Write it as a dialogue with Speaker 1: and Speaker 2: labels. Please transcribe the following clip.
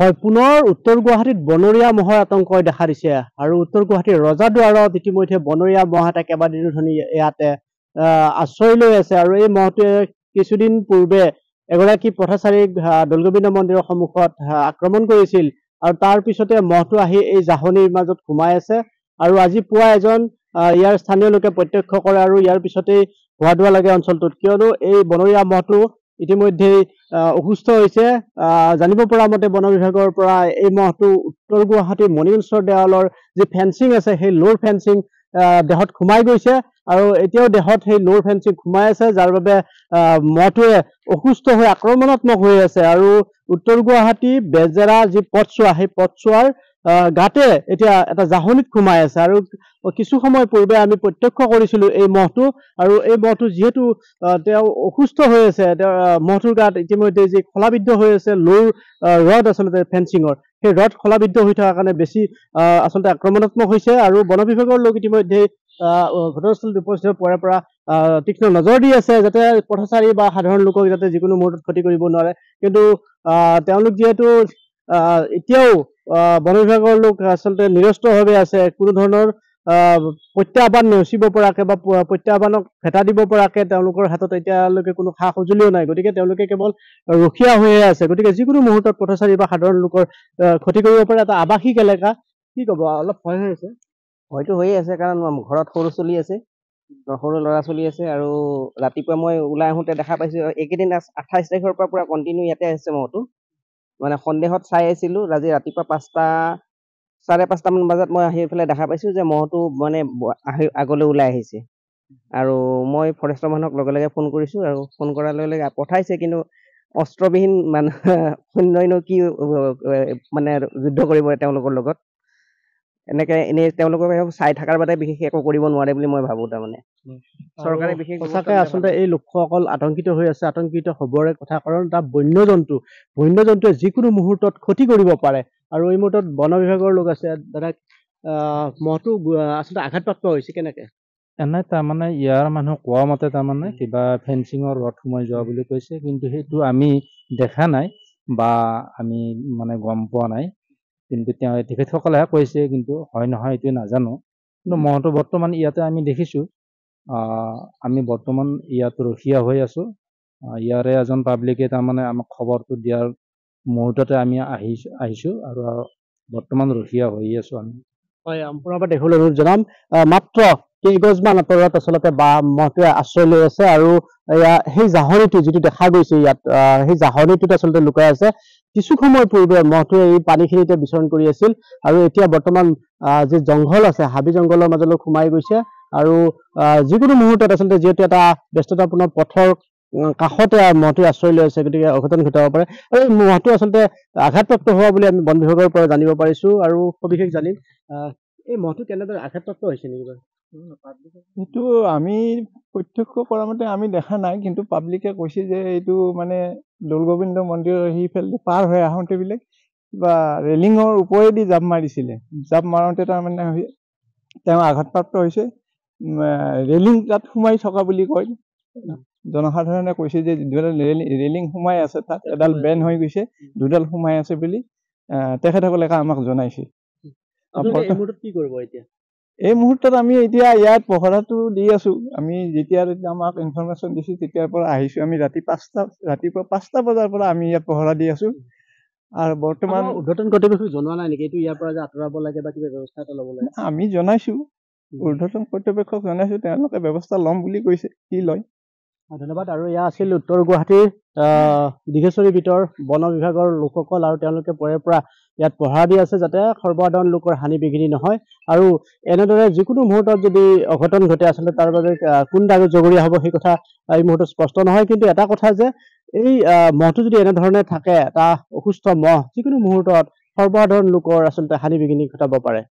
Speaker 1: হয় পুনৰ উত্তৰ গুৱাহাটীত বনৰীয়া মহৰ আতংকই দেখা দিছে আৰু উত্তৰ গুৱাহাটীৰ ৰজাদুৱাৰত ইতিমধ্যে বনৰীয়া মহ এটা কেইবাদিনো ধৰি ইয়াতে আশ্ৰয় লৈ আছে আৰু এই মহটোৱে কিছুদিন পূৰ্বে এগৰাকী পথাচাৰীক দৌলগোবিন্দ মন্দিৰৰ সন্মুখত আক্ৰমণ কৰিছিল আৰু তাৰ পিছতে মহটো আহি এই জাহনীৰ মাজত সোমাই আছে আৰু আজি পুৱা এজন ইয়াৰ স্থানীয় লোকে প্ৰত্যক্ষ কৰে আৰু ইয়াৰ পিছতেই হোৱা ধোৱা লাগে অঞ্চলটোত কিয়নো এই বনৰীয়া মহটো ইতিমধ্যে অসুস্থ হৈছে জানিব পৰা মতে বন বিভাগৰ পৰা এই মহটো উত্তৰ গুৱাহাটীৰ মণিগঞ্জৰ দেৱালৰ যি ফেঞ্চিং আছে সেই লোৰ ফেঞ্চিং দেহত সোমাই গৈছে আৰু এতিয়াও দেহত সেই লোৰ ফেঞ্চিং সোমাই আছে যাৰ বাবে মহটোৱে অসুস্থ হৈ আক্ৰমণাত্মক হৈ আছে আৰু উত্তৰ গুৱাহাটী বেজেৰা যি পথছোৱা সেই পথছোৱাৰ গাতে এতিয়া এটা জাহনিত সোমাই আছে আৰু কিছু সময় পূৰ্বে আমি প্ৰত্যক্ষ কৰিছিলো এই মহটো আৰু এই মহটো যিহেতু তেওঁ অসুস্থ হৈ আছে তেওঁ মহটোৰ গাত ইতিমধ্যে যি খলাবিদ্ধ হৈ আছে লোৰ ৰদ আচলতে ফেঞ্চিঙৰ সেই ৰদ খলাবিদ্ধ হৈ থকাৰ কাৰণে বেছি আচলতে আক্ৰমণাত্মক হৈছে আৰু বন বিভাগৰ লোক ইতিমধ্যে ঘটনাস্থলীত উপস্থিত পৰাৰ পৰা তীক্ষ্ণ নজৰ দি আছে যাতে পথচাৰী বা সাধাৰণ লোকক যাতে যিকোনো মুহূৰ্তত ক্ষতি কৰিব নোৱাৰে কিন্তু তেওঁলোক যিহেতু এতিয়াও বন বিভাগৰ লোক আচলতে নিৰস্তভাৱে আছে কোনো ধৰণৰ প্ৰত্যাহ্বান নেওচিব পৰাকৈ বা প্ৰত্যাহ্বানক ভেটা দিব পৰাকৈ তেওঁলোকৰ হাতত এতিয়ালৈকে কোনো সা সঁজুলিও নাই গতিকে তেওঁলোকে কেৱল ৰখীয়া হৈহে আছে গতিকে যিকোনো মুহূৰ্তত পথচাৰী বা সাধাৰণ লোকৰ ক্ষতি কৰিব পাৰে এটা আৱাসিক এলেকা
Speaker 2: কি ক'ব অলপ ভয় হৈ আছে ভয়টো হৈয়ে আছে কাৰণ ঘৰত সৰু চলি আছে সৰু ল'ৰা চলি আছে আৰু ৰাতিপুৱা মই ওলাই আহোঁতে দেখা পাইছোঁ এইকেইদিন আঠাইছ তাৰিখৰ পৰা পূৰা কণ্টিনিউ ইয়াতে আছে মহটো মানে সন্দেহত চাই আছিলোঁ আজি ৰাতিপুৱা পাঁচটা চাৰে পাঁচটামান বজাত মই আহি পেলাই দেখা পাইছোঁ যে ম'হটো মানে আহি আগলৈ ওলাই আহিছে আৰু মই ফৰেষ্টৰ মানুহক লগে লগে ফোন কৰিছোঁ আৰু ফোন কৰাৰ লগে লগে পঠাইছে কিন্তু অস্ত্ৰবিহীন মানুহ সৈন্যইনো কি মানে যুদ্ধ কৰিব তেওঁলোকৰ লগত এনেকে এনেই তেওঁলোকক চাই থকাৰ বাদে বিশেষ একো কৰিব নোৱাৰে বুলি মই ভাবো তাৰমানে চৰকাৰে সঁচাকৈ আচলতে এই
Speaker 1: লোকসকল আতংকিত হৈ আছে আতংকিত হ'বৰে কথা কাৰণ তাৰ বন্য জন্তু বন্য জন্তুৱে যিকোনো মুহূৰ্তত ক্ষতি কৰিব পাৰে আৰু এই মুহূৰ্তত বন বিভাগৰ লোক আছে দাদা মহটো আচলতে আঘাতপ্ৰাপ্ত হৈছে কেনেকে
Speaker 3: এনেই তাৰমানে ইয়াৰ মানুহ কোৱা মতে তাৰমানে কিবা ফেঞ্চিঙৰ ৰথ সোমাই যোৱা বুলি কৈছে কিন্তু সেইটো আমি দেখা নাই বা আমি মানে গম পোৱা নাই কিন্তু তেওঁ তেখেতসকলেহে কৈছে কিন্তু হয় নহয় এইটো নাজানো কিন্তু মইতো বৰ্তমান ইয়াতে আমি দেখিছোঁ আমি বৰ্তমান ইয়াত ৰখীয়া হৈ আছোঁ ইয়াৰে এজন পাব্লিকে তাৰমানে আমাক খবৰটো দিয়াৰ মুহূৰ্ততে আমি আহি আহিছোঁ আৰু বৰ্তমান ৰখীয়া হৈ আছোঁ আমি
Speaker 1: হয় আমাৰ পৰা দেখিবলৈ অনুৰোধ জনাম মাত্ৰ কেইগজমান আঁতৰত আচলতে বা মহটোৱে আশ্ৰয় লৈ আছে আৰু এয়া সেই জাহনীটো যিটো দেখা গৈছে ইয়াত সেই জাহৰিটোত আচলতে লুকাই আছে কিছু সময় পূৰ্বে মহটোৱে এই পানীখিনি এতিয়া বিচৰণ কৰি আছিল আৰু এতিয়া বৰ্তমান যি জংঘল আছে হাবি জংঘলৰ মাজলৈ সোমাই গৈছে আৰু যিকোনো মুহূৰ্তত আচলতে যিহেতু এটা ব্যস্ততাপূৰ্ণ পথৰ কাষতে মহটোৱে আশ্ৰয় লৈ আছে গতিকে অঘটন ঘটাব পাৰে আৰু এই মহটো আচলতে আঘাতপ্ৰাপ্ত হোৱা বুলি আমি বন বিভাগৰ পৰা জানিব পাৰিছোঁ আৰু সবিশেষ জানিম
Speaker 3: এই মহটো কেনেদৰে আঘাতপ্ৰাপ্ত হৈছে নেকি বাৰু এইটো আমি প্ৰত্যক্ষ কৰা মতে আমি দেখা নাই কিন্তু পাব্লিকে কৈছে যে এইটো মানে দৌল গোবিন্দ মন্দিৰৰ সেইফালে পাৰ হৈ আহোঁতে বোলে কিবা ৰেলিঙৰ ওপৰেদি জাপ মাৰিছিলে জাপ মাৰোঁতে তাৰমানে তেওঁ আঘাতপ্ৰাপ্ত হৈছে ৰেলিং তাত সোমাই থকা বুলি কয় জনসাধাৰণে কৈছে যে দুডাল ৰেলিং সোমাই আছে তাত এডাল বেন হৈ গৈছে দুডাল সোমাই আছে বুলি তেখেতসকলে আমাক জনাইছে কি কৰিব এই মুহূৰ্তত আমি এতিয়া ইয়াত পহৰাটো দি আছো আমি যেতিয়া আমাক ইনফৰ্মেশ্যন দিছো তেতিয়াৰ পৰা আহিছো আমি ৰাতি পাঁচটা ৰাতিপুৱা পাঁচটা বজাৰ পৰা আমি ইয়াত পহৰা দি আছো আৰু বৰ্তমান উদ্ঘাটন কৰ্তৃপক্ষ জনোৱা
Speaker 1: নাই নেকি এইটো ইয়াৰ পৰা যে আঁতৰাব লাগে বা কিবা ব্যৱস্থা এটা ল'ব লাগে
Speaker 3: আমি জনাইছো উদ্ঘাটন কৰ্তৃপক্ষক জনাইছো তেওঁলোকে ব্যৱস্থা ল'ম বুলি কৈছে কি লয় ধন্যবাদ
Speaker 1: আৰু ইয়াৰ আছিল উত্তৰ গুৱাহাটীৰ দীঘেশ্বৰী বিতৰ বন বিভাগৰ লোকসকল আৰু তেওঁলোকে পৰে পৰা ইয়াত পঢ়া দি আছে যাতে সৰ্বসাধাৰণ লোকৰ হানি বিঘিনি নহয় আৰু এনেদৰে যিকোনো মুহূৰ্তত যদি অঘটন ঘটে আচলতে তাৰ বাবে কোন দাগত জগৰীয়া হ'ব সেই কথা এই মুহূৰ্তত স্পষ্ট নহয় কিন্তু এটা কথা যে এই মহটো যদি এনেধৰণে থাকে এটা অসুস্থ মহ যিকোনো মুহূৰ্তত সৰ্বসাধাৰণ লোকৰ আচলতে হানি বিঘিনি ঘটাব পাৰে